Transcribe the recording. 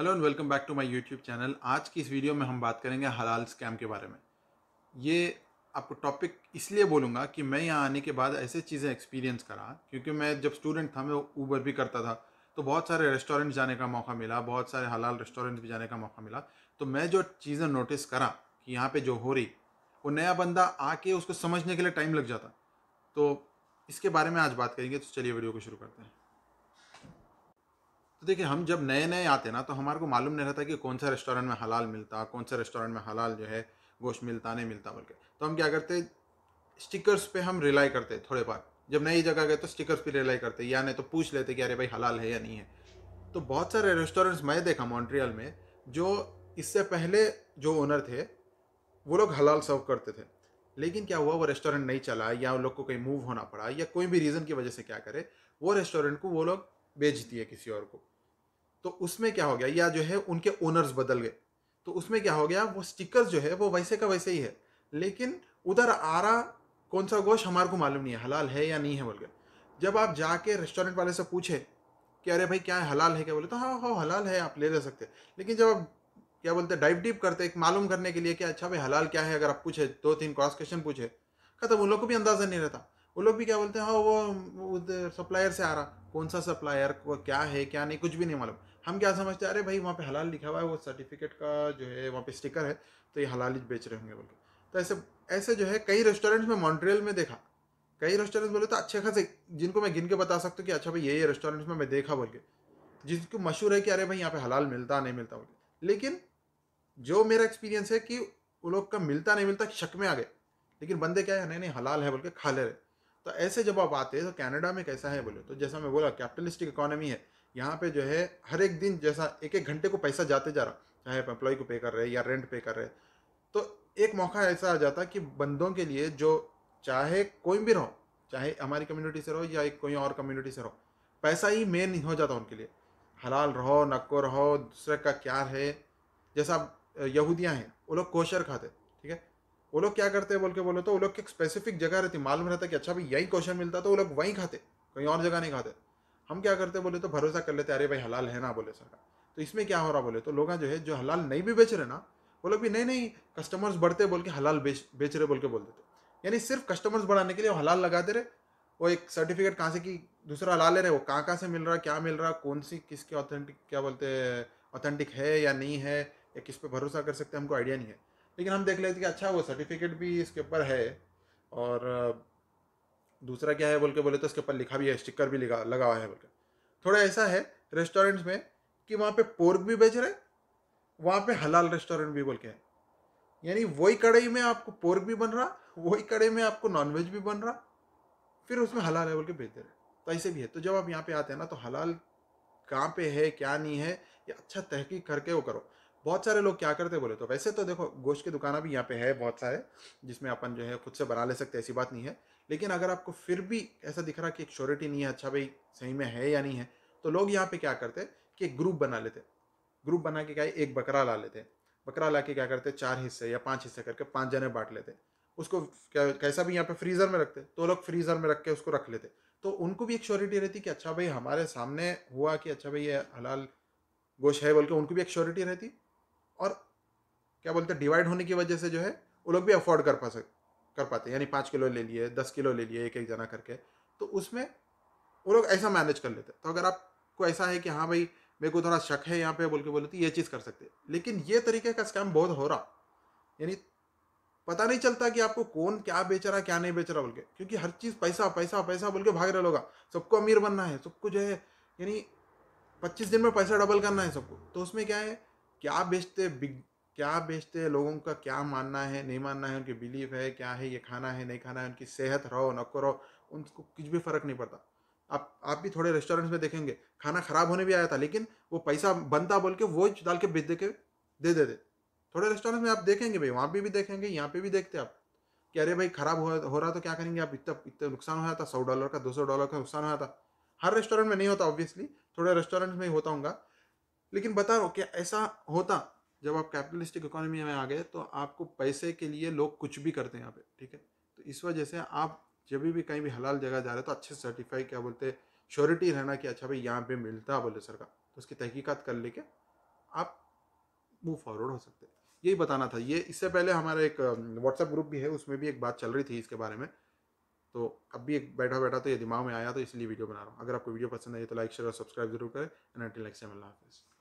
hello and welcome back to my YouTube channel आज की इस वीडियो में हम बात करेंगे हलाल स्कैम के बारे में ये आपको टॉपिक इसलिए बोलूँगा कि मैं यहाँ आने के बाद ऐसे चीज़ें एक्सपीरियंस करा क्योंकि मैं जब स्टूडेंट था मैं ऊबर भी करता था तो बहुत सारे रेस्टोरेंट जाने का मौका मिला बहुत सारे हलाल रेस्टोरेंट भी जाने का मौका मिला तो मैं जो चीज़ें नोटिस करा कि यहाँ पर जो हो रही वो नया बंदा आके उसको समझने के लिए टाइम लग जाता तो इसके बारे में आज बात करेंगे तो चलिए वीडियो को शुरू करते हैं तो देखिए हम जब नए नए आते ना तो हमारे को मालूम नहीं रहता कि कौन सा रेस्टोरेंट में हलाल मिलता कौन सा रेस्टोरेंट में हलाल जो है गोश्त मिलता नहीं मिलता बल्कि तो हम क्या करते स्टिकर्स पे हम रिलाई करते थोड़े बार जब नई जगह गए तो स्टिकर्स पे रिलाई करते या नहीं तो पूछ लेते कि अरे भाई हलाल है या नहीं है तो बहुत सारे रेस्टोरेंट्स मैं देखा मॉन्ट्रियल में जो इससे पहले जो ओनर थे वो लोग हलाल सर्व करते थे लेकिन क्या हुआ वो रेस्टोरेंट नहीं चला या उन लोग को कहीं मूव होना पड़ा या कोई भी रीज़न की वजह से क्या करे वो रेस्टोरेंट को वो लोग बेचती है किसी और को तो उसमें क्या हो गया या जो है उनके ओनर्स बदल गए तो उसमें क्या हो गया वो स्टिकर्स जो है वो वैसे का वैसे ही है लेकिन उधर आ रहा कौन सा गोश्त हमारे को मालूम नहीं है हलाल है या नहीं है बोल के जब आप जाके रेस्टोरेंट वाले से पूछे कि अरे भाई क्या है हलाल है क्या बोले तो हाँ हाँ हलाल है आप ले ले सकते लेकिन जब आप क्या बोलते हैं डाइव डीप करते एक मालूम करने के लिए कि अच्छा भाई हलाल क्या है अगर आप पूछे दो तीन क्रॉस क्वेश्चन पूछे खत्म उन लोग को भी अंदाज़ा नहीं रहता वो लोग भी क्या बोलते हैं हाँ वो सप्लायर से आ रहा कौन सा सप्लायर को क्या है क्या नहीं कुछ भी नहीं मालूम हम क्या समझते अरे भाई वहाँ पे हलाल लिखा हुआ है वो सर्टिफिकेट का जो है वहाँ पे स्टिकर है तो ये हलाल ही बेच रहे होंगे बोल तो ऐसे ऐसे जो है कई रेस्टोरेंट्स में मॉन्ट्रियल में देखा कई रेस्टोरेंट्स बोले तो अच्छे खासे जिनको मैं गिन के बता सकता हूँ कि अच्छा भाई ये ये रेस्टोरेंट्स में मैं देखा बोल के जिसको मशहूर है कि अरे भाई यहाँ पे हलाल मिलता नहीं मिलता बोल लेकिन जो मेरा एक्सपीरियंस है कि वो लोग का मिलता नहीं मिलता शक में आ गए लेकिन बंदे क्या है नहीं नहीं हलाल है बोल के खा ले रहे तो ऐसे जब आप आते हैं तो कनाडा में कैसा है बोले तो जैसा मैं बोला कैपिटलिस्टिक इकोनॉमी है यहाँ पे जो है हर एक दिन जैसा एक एक घंटे को पैसा जाते जा रहा चाहे आप एम्प्लॉय को पे कर रहे हैं या रेंट पे कर रहे हैं तो एक मौका ऐसा आ जाता कि बंदों के लिए जो चाहे कोई भी रहो चाहे हमारी कम्युनिटी से रहो या कोई और कम्युनिटी से रहो पैसा ही मेन हो जाता उनके लिए हलाल रहो नक्को रहो दूसरे का क्या है जैसा यहूदियाँ हैं वो लोग कोशर खाते ठीक है वो लोग क्या करते हैं बोल के बोले तो वो लोग एक स्पेसिफिक जगह रहती मालूम रहता कि अच्छा भाई यही क्वेश्चन मिलता तो वो लोग वहीं खाते कहीं और जगह नहीं खाते हम क्या करते बोले तो भरोसा कर लेते अरे भाई हलाल है ना बोले सर तो इसमें क्या हो रहा बोले तो लोग जो है जो हलाल नहीं भी बेच रहे ना वो लोग भी नहीं नहीं कस्टमर्स बढ़ते बोल के हलाल बेच बेच रहे बोल के बोल देते यानी सिर्फ कस्टमर्स बढ़ाने के लिए वो हलाल लगाते रहे वो एक सर्टिफिकेट कहाँ से कि दूसरा हलाल ले रहे वो कहाँ कहाँ से मिल रहा क्या मिल रहा कौन सी किसके ऑथेंटिक क्या बोलते हैं ऑथेंटिक है या नहीं है या किस पे भरोसा कर सकते हमको आइडिया नहीं है लेकिन हम देख लेते कि अच्छा वो सर्टिफिकेट भी इसके ऊपर है और दूसरा क्या है बोल के बोले तो इसके ऊपर लिखा भी है स्टिकर भी लगा लगा हुआ है बोल के थोड़ा ऐसा है रेस्टोरेंट्स में कि वहाँ पे पोर्क भी बेच रहे वहाँ पे हलाल रेस्टोरेंट भी बोल के है यानी वही कढ़ाई में आपको पोर्क भी बन रहा वही कढ़ाई में आपको नॉनवेज भी बन रहा फिर उसमें हलाल है बोल के बेच दे रहे तो ऐसे भी है तो जब आप यहाँ पे आते हैं ना तो हलाल कहाँ पे है क्या नहीं है ये अच्छा तहकीक करके वो करो बहुत सारे लोग क्या करते बोले तो वैसे तो देखो गोश्त की दुकान भी यहाँ पे है बहुत सारे जिसमें अपन जो है खुद से बना ले सकते ऐसी बात नहीं है लेकिन अगर आपको फिर भी ऐसा दिख रहा कि एक श्योरिटी नहीं है अच्छा भाई सही में है या नहीं है तो लोग यहाँ पे क्या करते कि एक ग्रुप बना लेते ग्रुप बना के क्या है एक बकरा ला लेते बकरा ला के क्या करते चार हिस्से या पाँच हिस्से करके पाँच जने बांट लेते उसको क्या कैसा भी यहाँ पे फ्रीज़र में रखते तो लोग फ्रीज़र में रख के उसको रख लेते तो उनको भी एक श्योरिटी रहती कि अच्छा भाई हमारे सामने हुआ कि अच्छा भाई ये हलाल गोश है बोल के उनको भी एक श्योरिटी रहती क्या बोलते हैं डिवाइड होने की वजह से जो है वो लोग भी अफोर्ड कर पा सक कर पाते यानी पाँच किलो ले लिए दस किलो ले लिए एक एक जना करके तो उसमें वो लोग ऐसा मैनेज कर लेते तो अगर आपको ऐसा है कि हाँ भाई मेरे को थोड़ा शक है यहाँ पे बोल के बोले तो ये चीज़ कर सकते लेकिन ये तरीके का स्कैम बहुत हो रहा यानी पता नहीं चलता कि आपको कौन क्या बेच रहा क्या नहीं बेच रहा बोल के क्योंकि हर चीज़ पैसा पैसा पैसा बोल के भाग रहे लोग सबको अमीर बनना है सबको जो है यानी पच्चीस दिन में पैसा डबल करना है सबको तो उसमें क्या है क्या बेचते बिग क्या बेचते हैं लोगों का क्या मानना है नहीं मानना है उनकी बिलीफ है क्या है ये खाना है नहीं खाना है उनकी सेहत रहो न रहो उनको कुछ भी फ़र्क नहीं पड़ता आप आप भी थोड़े रेस्टोरेंट्स में देखेंगे खाना ख़राब होने भी आया था लेकिन वो पैसा बनता बोल के वो डाल के बेच दे के दे दे दे थोड़े रेस्टोरेंट्स में आप देखेंगे भाई वहाँ पे भी देखेंगे यहाँ पे भी देखते आप कि अरे भाई ख़राब हो हो रहा तो क्या करेंगे आप इतना इतना नुकसान होया था सौ डॉलर का दो सौ डॉलर का नुकसान होया था हर रेस्टोरेंट में नहीं होता ऑब्वियसली थोड़े रेस्टोरेंट में ही होता होगा लेकिन बता रहा कि ऐसा होता जब आप कैपिटलिस्टिक इकोनॉमी में आ गए तो आपको पैसे के लिए लोग कुछ भी करते हैं यहाँ पे ठीक है तो इस वजह से आप जब भी कहीं भी हलाल जगह जा रहे हो तो अच्छे सर्टिफाई क्या बोलते श्योरिटी रहना कि अच्छा भाई यहाँ पे मिलता है बोले सर का तो उसकी तहकीक़त कर लेके आप मूव फॉरवर्ड हो सकते हैं यही बताना था ये इससे पहले हमारा एक व्हाट्सएप ग्रुप भी है उसमें भी एक बात चल रही थी इसके बारे में तो अब भी एक बैठा बैठा तो ये दिमाग में आया तो इसलिए वीडियो बना रहा हूँ अगर आपको वीडियो पसंद आई तो लाइक शेयर और सब्सक्राइब जरूर करें एंड अल्लाह हाफिज़